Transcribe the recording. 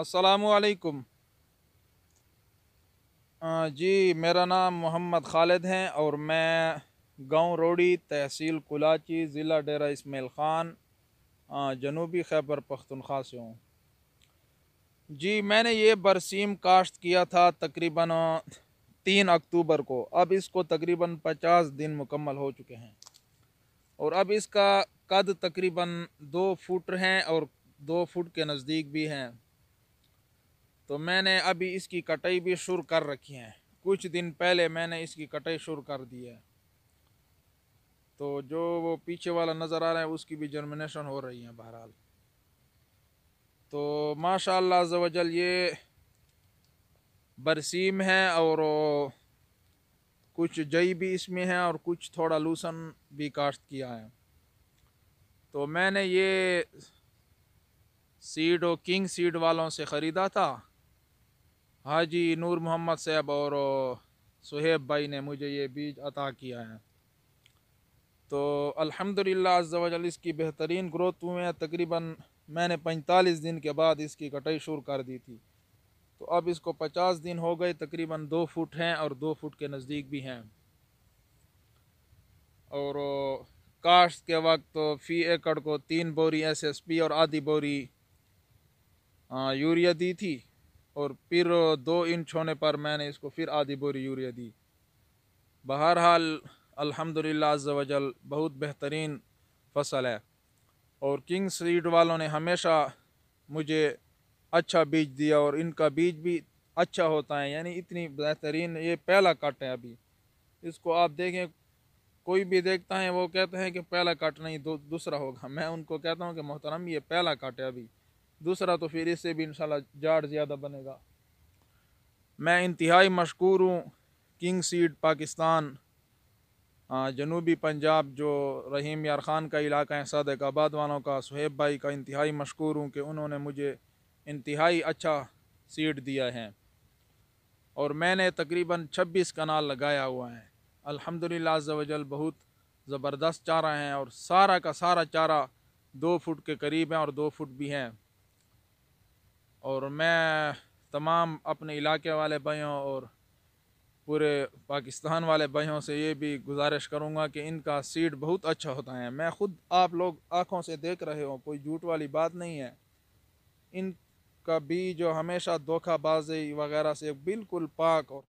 असलकुम जी मेरा नाम मोहम्मद खालिद हैं और मैं गांव रोड़ी तहसील कुलाची ज़िला डेरा इसमेल ख़ान जनूबी खैबर पख्तनख्वा से हूँ जी मैंने ये बरसीम काश्त किया था तकरीबन तीन अक्टूबर को अब इसको तकरीबन पचास दिन मुकम्मल हो चुके हैं और अब इसका कद तकरीबन दो फुट हैं और दो फुट के नज़दीक भी हैं तो मैंने अभी इसकी कटाई भी शुरू कर रखी है कुछ दिन पहले मैंने इसकी कटाई शुरू कर दी है तो जो वो पीछे वाला नज़र आ रहा है उसकी भी जर्मिनेशन हो रही है बहरहाल तो माशा जवजल ये बरसीम है और कुछ जई भी इसमें है और कुछ थोड़ा लूसन भी काश्त किया है तो मैंने ये सीड और किंग सीड वालों से ख़रीदा था हाजी नूर मोहम्मद साहब और सुहेब भाई ने मुझे ये बीज अता किया है तो अल्हम्दुलिल्लाह अल्हम्दुलिल्लाह इसकी बेहतरीन ग्रोथ हुए हैं तकरीबन मैंने 45 दिन के बाद इसकी कटाई शुरू कर दी थी तो अब इसको 50 दिन हो गए तकरीबन दो फुट हैं और दो फुट के नज़दीक भी हैं और काश्त के वक्त तो फ़ी एकड़ को तीन बोरी एसएसपी और आधी बोरी यूरिया दी थी और फिर दो इंच होने पर मैंने इसको फिर आधी बोरी यूरिया दी बहरहाल अल्हम्दुलिल्लाह वजल बहुत बेहतरीन फसल है और किंग सीड वालों ने हमेशा मुझे अच्छा बीज दिया और इनका बीज भी अच्छा होता है यानी इतनी बेहतरीन ये पहला कट है अभी इसको आप देखें कोई भी देखता है वो कहते हैं कि पहला कट नहीं दूसरा होगा मैं उनको कहता हूँ कि मोहतरम ये पहला कट है अभी दूसरा तो फिर इससे भी इनशाला जाड़ ज़्यादा बनेगा मैं इंतहाई मशहूर हूँ किंग सीड पाकिस्तान जनूबी पंजाब जो रहीम यार ख़ान का इलाका है सदक आबाद वालों का सुहेब भाई का इंतहाई मशहूर हूँ कि उन्होंने मुझे इंतहाई अच्छा सीड दिया है और मैंने तकरीबन 26 कनाल लगाया हुआ है अल्हम्दुलिल्लाह अल्हम्दुलिल्लाह बहुत ज़बरदस्त चारा हैं और सारा का सारा चारा दो फुट के करीब हैं और दो फुट भी हैं और मैं तमाम अपने इलाके वाले भाइयों और पूरे पाकिस्तान वाले भाइयों से ये भी गुजारिश करूँगा कि इनका सीड बहुत अच्छा होता है मैं ख़ुद आप लोग आँखों से देख रहे हो कोई झूठ वाली बात नहीं है इनका बीज जो हमेशा धोखाबाजी वगैरह से बिल्कुल पाक और